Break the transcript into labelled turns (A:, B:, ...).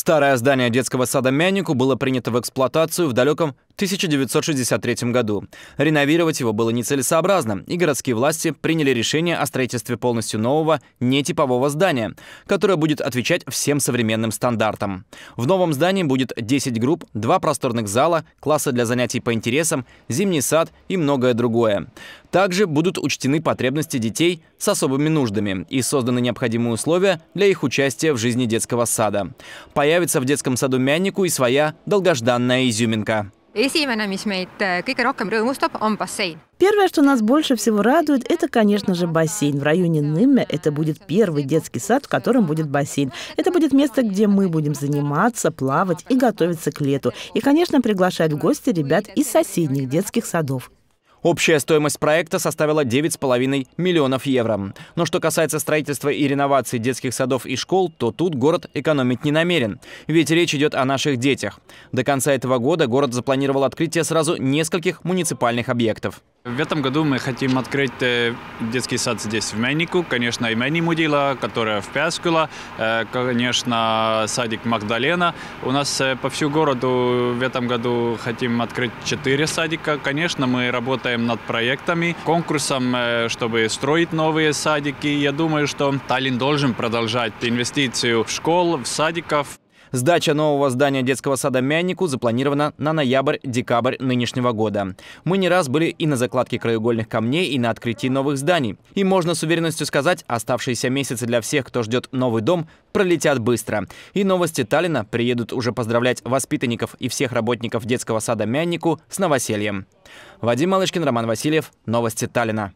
A: Старое здание детского сада Мянику было принято в эксплуатацию в далеком 1963 году. Реновировать его было нецелесообразно, и городские власти приняли решение о строительстве полностью нового, нетипового здания, которое будет отвечать всем современным стандартам. В новом здании будет 10 групп, два просторных зала, классы для занятий по интересам, зимний сад и многое другое. Также будут учтены потребности детей с особыми нуждами и созданы необходимые условия для их участия в жизни детского сада. Появится в детском саду Мяннику и своя долгожданная изюминка.
B: Esimene, mis meid äh, kõige rohkem rõõmustab, on бассейн. Первое, что нас больше всего радует, это, конечно же, бассейн. В районе Нымме это будет первый детский сад, в котором будет бассейн. Это будет место, где мы будем заниматься, плавать и готовиться к лету. И, конечно, приглашать в гости ребят из соседних детских садов.
A: Общая стоимость проекта составила 9,5 миллионов евро. Но что касается строительства и реновации детских садов и школ, то тут город экономить не намерен. Ведь речь идет о наших детях. До конца этого года город запланировал открытие сразу нескольких муниципальных объектов.
C: В этом году мы хотим открыть э, детский сад здесь, в Менику. Конечно, и Мени Мудила, которая в Пяскула. Э, конечно, садик Магдалена. У нас э, по всю городу в этом году хотим открыть четыре садика. Конечно, мы работаем над проектами, конкурсом, чтобы строить новые садики. Я думаю, что Таллин должен продолжать инвестицию в школ, в садиков.
A: Сдача нового здания детского сада «Мяннику» запланирована на ноябрь-декабрь нынешнего года. Мы не раз были и на закладке краеугольных камней, и на открытии новых зданий. И можно с уверенностью сказать, оставшиеся месяцы для всех, кто ждет новый дом, пролетят быстро. И новости Таллина приедут уже поздравлять воспитанников и всех работников детского сада «Мяннику» с новосельем. Вадим Малышкин, Роман Васильев. Новости Таллина.